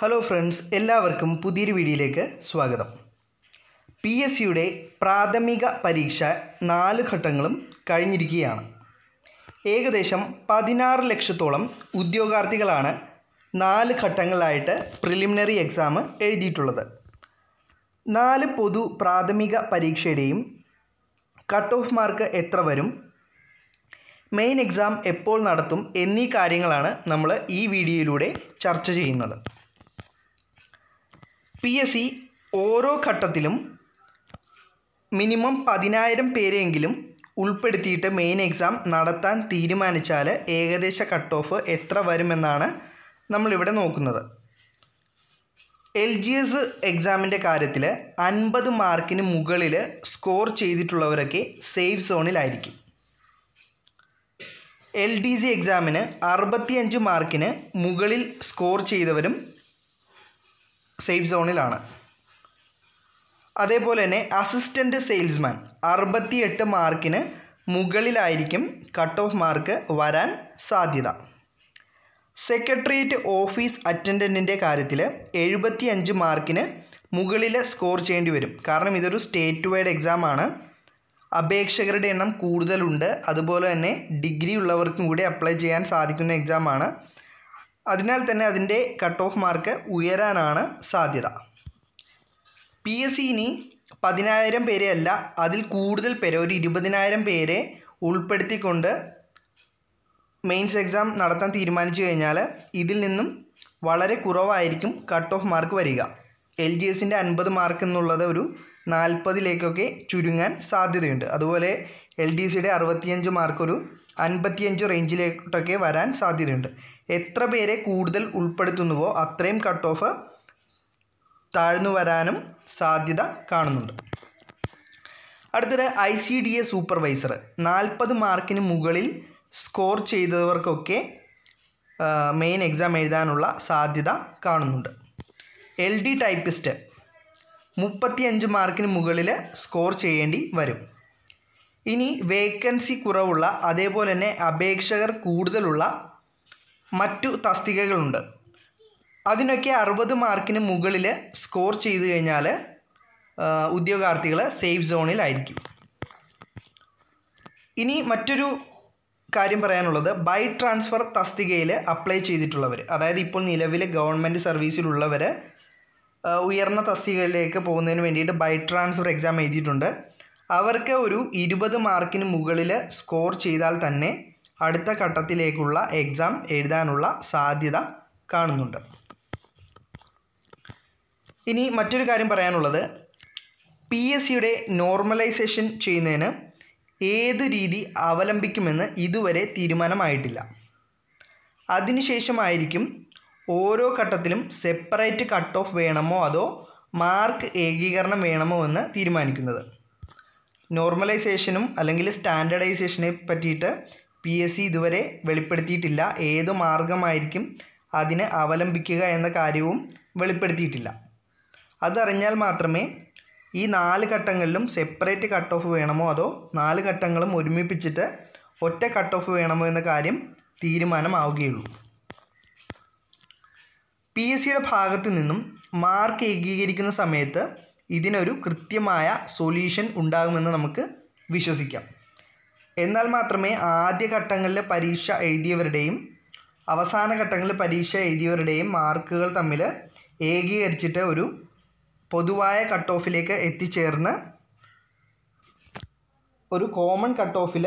hello friends എല്ലാവർക്കും പുതിയൊരു വീഡിയോയിലേക്ക് സ്വാഗതം പി എസ് സിയുടെ പ്രാഥമിക പരീക്ഷ നാല് ഘട്ടങ്ങളും കഴിഞ്ഞിരിക്കുകയാണ് ഏകദേശം പതിനാറ് ലക്ഷത്തോളം ഉദ്യോഗാർത്ഥികളാണ് നാല് ഘട്ടങ്ങളായിട്ട് പ്രിലിമിനറി എക്സാം എഴുതിയിട്ടുള്ളത് നാല് പൊതു പ്രാഥമിക പരീക്ഷയുടെയും കട്ട് ഓഫ് മാർക്ക് എത്ര വരും മെയിൻ എക്സാം എപ്പോൾ നടത്തും എന്നീ കാര്യങ്ങളാണ് നമ്മൾ ഈ വീഡിയോയിലൂടെ ചർച്ച ചെയ്യുന്നത് പി എസ് സി ഓരോ ഘട്ടത്തിലും മിനിമം പതിനായിരം പേരെങ്കിലും ഉൾപ്പെടുത്തിയിട്ട് മെയിൻ എക്സാം നടത്താൻ തീരുമാനിച്ചാൽ ഏകദേശ കട്ട് ഓഫ് എത്ര വരുമെന്നാണ് നമ്മളിവിടെ നോക്കുന്നത് എൽ ജി എസ് എക്സാമിൻ്റെ കാര്യത്തിൽ അൻപത് മാർക്കിന് മുകളിൽ സ്കോർ ചെയ്തിട്ടുള്ളവരൊക്കെ സേഫ് സോണിലായിരിക്കും എൽ ഡി സി എക്സാമിന് അറുപത്തിയഞ്ച് മാർക്കിന് മുകളിൽ സ്കോർ ചെയ്തവരും സേഫ് സോണിലാണ് അതേപോലെ തന്നെ അസിസ്റ്റൻ്റ് സെയിൽസ്മാൻ അറുപത്തിയെട്ട് മാർക്കിന് മുകളിലായിരിക്കും കട്ട് ഓഫ് മാർക്ക് വരാൻ സാധ്യത സെക്രട്ടേറിയറ്റ് ഓഫീസ് അറ്റൻഡൻറ്റിൻ്റെ കാര്യത്തിൽ എഴുപത്തിയഞ്ച് മാർക്കിന് മുകളിൽ സ്കോർ ചെയ്യേണ്ടി വരും കാരണം ഇതൊരു സ്റ്റേറ്റ് വൈഡ് എക്സാമാണ് അപേക്ഷകരുടെ എണ്ണം കൂടുതലുണ്ട് അതുപോലെ തന്നെ ഡിഗ്രി ഉള്ളവർക്കും കൂടി അപ്ലൈ ചെയ്യാൻ സാധിക്കുന്ന എക്സാമാണ് അതിനാൽ തന്നെ അതിൻ്റെ കട്ട് ഓഫ് മാർക്ക് ഉയരാനാണ് സാധ്യത പി എസ് സി ഇനി പതിനായിരം പേരെ അല്ല അതിൽ കൂടുതൽ പേരെ ഒരു ഇരുപതിനായിരം പേരെ ഉൾപ്പെടുത്തിക്കൊണ്ട് മെയിൻസ് എക്സാം നടത്താൻ തീരുമാനിച്ചു കഴിഞ്ഞാൽ ഇതിൽ നിന്നും വളരെ കുറവായിരിക്കും കട്ട് ഓഫ് മാർക്ക് വരിക എൽ ജി എസിൻ്റെ അൻപത് മാർക്ക് എന്നുള്ളത് ഒരു നാൽപ്പതിലേക്കൊക്കെ ചുരുങ്ങാൻ സാധ്യതയുണ്ട് അതുപോലെ എൽ ഡി സിയുടെ അറുപത്തിയഞ്ച് മാർക്കൊരു അൻപത്തിയഞ്ച് റേഞ്ചിലോട്ടൊക്കെ വരാൻ സാധ്യതയുണ്ട് എത്ര പേരെ കൂടുതൽ ഉൾപ്പെടുത്തുന്നുവോ അത്രയും കട്ട് ഓഫ് താഴ്ന്നു വരാനും സാധ്യത കാണുന്നുണ്ട് അടുത്തത് I C D A supervisor നാൽപ്പത് മാർക്കിന് മുകളിൽ സ്കോർ ചെയ്തവർക്കൊക്കെ മെയിൻ എക്സാം എഴുതാനുള്ള സാധ്യത കാണുന്നുണ്ട് എൽ ഡി ടൈപ്പിസ്റ്റ് മുപ്പത്തിയഞ്ച് മാർക്കിന് മുകളിൽ സ്കോർ ചെയ്യേണ്ടി വരും ഇനി വേക്കൻസി കുറവുള്ള അതേപോലെ തന്നെ അപേക്ഷകർ കൂടുതലുള്ള മറ്റു തസ്തികകളുണ്ട് അതിനൊക്കെ അറുപത് മാർക്കിന് മുകളിൽ സ്കോർ ചെയ്തു കഴിഞ്ഞാൽ ഉദ്യോഗാർത്ഥികൾ സേഫ് സോണിലായിരിക്കും ഇനി മറ്റൊരു കാര്യം പറയാനുള്ളത് ബൈ ട്രാൻസ്ഫർ തസ്തികയിൽ അപ്ലൈ ചെയ്തിട്ടുള്ളവർ അതായത് ഇപ്പോൾ നിലവിൽ ഗവൺമെൻറ് സർവീസിലുള്ളവർ ഉയർന്ന തസ്തികയിലേക്ക് പോകുന്നതിന് വേണ്ടിയിട്ട് ബൈ ട്രാൻസ്ഫർ എക്സാം എഴുതിയിട്ടുണ്ട് അവർക്ക് ഒരു ഇരുപത് മാർക്കിന് മുകളിൽ സ്കോർ ചെയ്താൽ തന്നെ അടുത്ത ഘട്ടത്തിലേക്കുള്ള എക്സാം എഴുതാനുള്ള സാധ്യത കാണുന്നുണ്ട് ഇനി മറ്റൊരു കാര്യം പറയാനുള്ളത് പി എസ് സിയുടെ നോർമലൈസേഷൻ ചെയ്യുന്നതിന് ഏത് രീതി അവലംബിക്കുമെന്ന് ഇതുവരെ തീരുമാനമായിട്ടില്ല അതിനുശേഷമായിരിക്കും ഓരോ ഘട്ടത്തിലും സെപ്പറേറ്റ് കട്ട് ഓഫ് വേണമോ അതോ മാർക്ക് ഏകീകരണം വേണമോ എന്ന് തീരുമാനിക്കുന്നത് നോർമലൈസേഷനും അല്ലെങ്കിൽ സ്റ്റാൻഡേർഡൈസേഷനെ പറ്റിയിട്ട് പി എസ് സി ഇതുവരെ വെളിപ്പെടുത്തിയിട്ടില്ല ഏത് മാർഗമായിരിക്കും അതിന് അവലംബിക്കുക എന്ന കാര്യവും വെളിപ്പെടുത്തിയിട്ടില്ല അതറിഞ്ഞാൽ മാത്രമേ ഈ നാല് ഘട്ടങ്ങളിലും സെപ്പറേറ്റ് കട്ട് ഓഫ് വേണമോ അതോ നാല് ഘട്ടങ്ങളും ഒരുമിപ്പിച്ചിട്ട് ഒറ്റ കട്ട് ഓഫ് വേണമോ എന്ന കാര്യം തീരുമാനമാവുകയുള്ളൂ പി എസ് സിയുടെ ഭാഗത്തു നിന്നും മാർക്ക് ഏകീകരിക്കുന്ന സമയത്ത് ഇതിനൊരു കൃത്യമായ സൊല്യൂഷൻ ഉണ്ടാകുമെന്ന് നമുക്ക് വിശ്വസിക്കാം എന്നാൽ മാത്രമേ ആദ്യ പരീക്ഷ എഴുതിയവരുടെയും അവസാന ഘട്ടങ്ങളിൽ പരീക്ഷ എഴുതിയവരുടെയും മാർക്കുകൾ തമ്മിൽ ഏകീകരിച്ചിട്ട് ഒരു പൊതുവായ കട്ട് ഓഫിലേക്ക് എത്തിച്ചേർന്ന് ഒരു കോമൺ കട്ട് ഓഫിൽ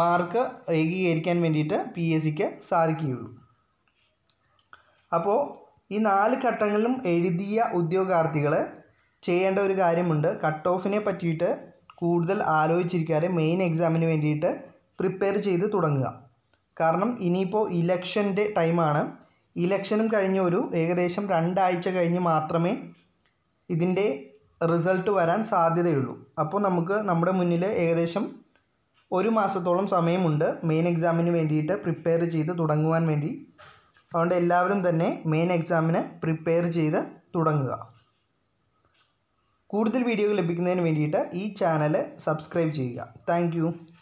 മാർക്ക് ഏകീകരിക്കാൻ വേണ്ടിയിട്ട് പി എസ് സിക്ക് സാധിക്കുകയുള്ളൂ അപ്പോൾ ഈ നാല് ഘട്ടങ്ങളിലും എഴുതിയ ഉദ്യോഗാർത്ഥികൾ ചെയ്യേണ്ട ഒരു കാര്യമുണ്ട് കട്ട് ഓഫിനെ പറ്റിയിട്ട് കൂടുതൽ ആലോചിച്ചിരിക്കാതെ മെയിൻ എക്സാമിന് വേണ്ടിയിട്ട് പ്രിപ്പയർ ചെയ്ത് തുടങ്ങുക കാരണം ഇനിയിപ്പോൾ ഇലക്ഷൻ്റെ ടൈമാണ് ഇലക്ഷനും കഴിഞ്ഞ ഒരു ഏകദേശം രണ്ടാഴ്ച കഴിഞ്ഞ് മാത്രമേ ഇതിൻ്റെ റിസൾട്ട് വരാൻ സാധ്യതയുള്ളൂ അപ്പോൾ നമുക്ക് നമ്മുടെ മുന്നിൽ ഏകദേശം ഒരു മാസത്തോളം സമയമുണ്ട് മെയിൻ എക്സാമിന് വേണ്ടിയിട്ട് പ്രിപ്പയർ ചെയ്ത് തുടങ്ങുവാൻ വേണ്ടി അതുകൊണ്ട് എല്ലാവരും തന്നെ മെയിൻ എക്സാമിന് പ്രിപ്പയർ ചെയ്ത് തുടങ്ങുക കൂടുതൽ വീഡിയോകൾ ലഭിക്കുന്നതിന് വേണ്ടിയിട്ട് ഈ ചാനൽ സബ്സ്ക്രൈബ് ചെയ്യുക താങ്ക്